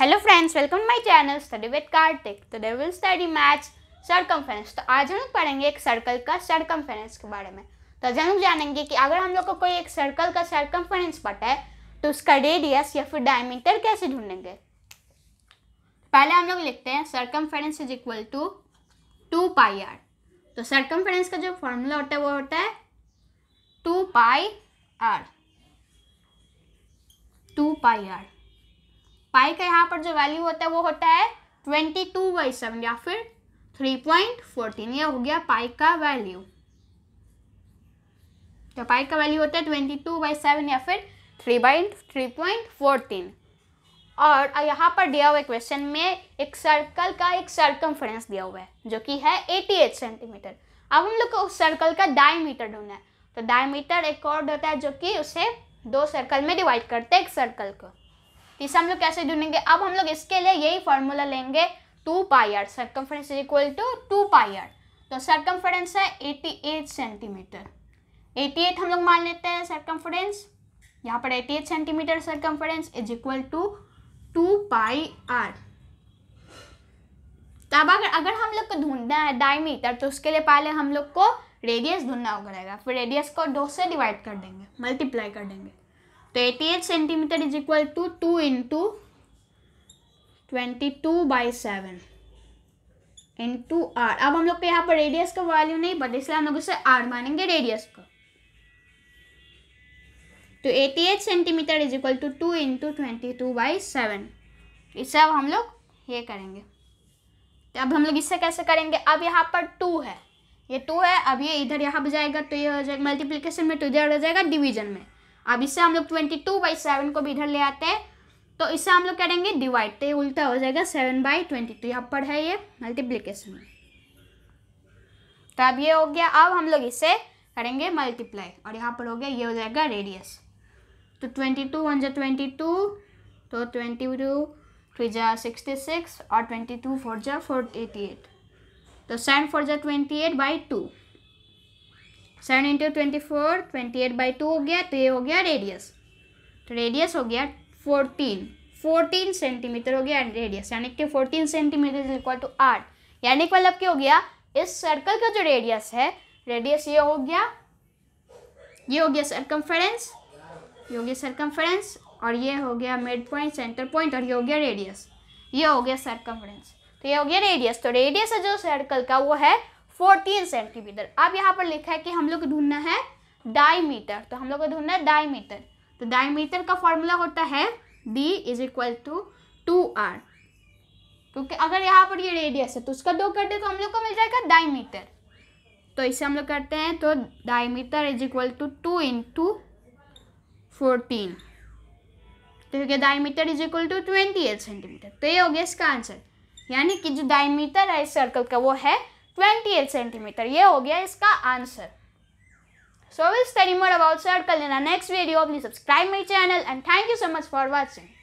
hello friends welcome my channel study with Kartik they will study match circumference तो आज हम लोग पढ़ेंगे एक सर्कल का सर्कमफेरेंस के बारे में तो आज हम लोग जानेंगे कि अगर हम लोग को कोई एक सर्कल का सर्कमफेरेंस पता है तो उसका रेडियस या फिर डायमीटर कैसे ढूंढेंगे पहले हम लोग लिखते हैं फेरेंस is equal to two pi r तो सर्कमफेरेंस का जो फॉर्मूला होता है वो होता है two pi r two pi r pi का यहाँ पर जो वैल्यू होता है वो होता है ट्वेंटी टू बाई सेवन या फिर थ्री पॉइंट फोर्टीन ये हो गया पाई का वैल्यू तो पाई का वैल्यू होता है ट्वेंटी टू बाई सेवन या फिर three by three point fourteen और यहाँ पर दिया हुआ क्वेश्चन में एक सर्कल का एक सर्कमफ्रेंस दिया हुआ है जो कि है एटी एट सेंटीमीटर अब हम लोग को उस सर्कल का डायमीटर ढूंढना है तो डायमीटर एक और होता है जो कि उसे दो सर्कल में डिवाइड करते हैं एक सर्कल को इसे हम लोग कैसे ढूंढेंगे अब हम लोग इसके लिए यही फॉर्मूला लेंगे two pi r r is equal to two pi r तो सर्कमफ्रेंस है एटी एट सेंटीमीटर 88 हम लोग मान लेते हैं सर्कम्फ्रेंस यहाँ पर 88 centimetre circumference is equal to two pi r तब अगर अगर हम लोग को ढूंढना है डायमीटर तो उसके लिए पहले हम लोग को रेडियस ढूंढना होगा रहेगा फिर रेडियस को दो से डिवाइड कर देंगे मल्टीप्लाई कर देंगे तो 88 centimetre is equal to two into twenty two by seven into r अब हम लोग को यहाँ पर रेडियस का वैल्यू नहीं पता इसलिए हम लोग इसे आर मानेंगे रेडियस का तो 88 centimetre is equal to two into twenty two by seven इसे अब हम लोग ये करेंगे तो अब हम लोग इससे कैसे करेंगे अब यहाँ पर टू है ये टू है अब ये इधर यहाँ पर जाएगा तो ये हो जाएगा मल्टीप्लीकेशन में टू तो इधर हो जाएगा डिवीजन में अब इससे हम लोग ट्वेंटी टू बाई सेवन को भी इधर ले आते हैं तो इससे हम लोग करेंगे डिवाइड तो ये उल्टा हो जाएगा सेवन बाई ट्वेंटी टू यहाँ पर है ये मल्टीप्लीकेशन तो अब ये हो गया अब हम लोग इसे करेंगे मल्टीप्लाई और यहाँ पर हो गया ये हो जाएगा रेडियस तो ट्वेंटी टू वन जो ट्वेंटी टू तो ट्वेंटी टू थ्री जा सिक्सटी सिक्स और ट्वेंटी टू फोर जा फोर एटी एट तो सेवन फोर जा twenty eight by two seven into twenty four twenty eight by two हो गया तो ये हो गया रेडियस तो रेडियस हो गया फोर्टीन फोर्टीन सेंटीमीटर हो गया रेडियस यानी कि fourteen centimetre is equal to आठ यानी कि मतलब क्या हो गया इस सर्कल का जो रेडियस है रेडियस ये हो गया ये हो गया सरकमफेरेंस ये हो गया सरकमफेरेंस और ये हो गया मिड पॉइंट सेंटर पॉइंट और ये हो गया रेडियस ये हो गया सरकमफेरेंस तो ये हो गया रेडियस तो रेडियस है जो सर्कल का वो है फोर्टीन सेंटीमीटर अब यहाँ पर लिखा है कि हम लोग को ढूंढना है डायमीटर तो हम लोग को ढूंढना है डायमीटर तो डायमीटर का फॉर्मूला होता है D is equal to two r क्योंकि अगर यहाँ पर ये रेडियस है तो उसका दो कर दे तो हम लोग को मिल जाएगा डायमीटर तो इसे हम लोग करते हैं तो diameter is equal to two into fourteen तो क्योंकि diameter is equal to twenty eight centimetre तो ये हो गया इसका आंसर यानी कि जो डायमीटर है इस सर्कल का वो है 28 सेंटीमीटर ये हो गया इसका answer so will study more about circle in next video अपनी subscribe my channel and thank you so much for watching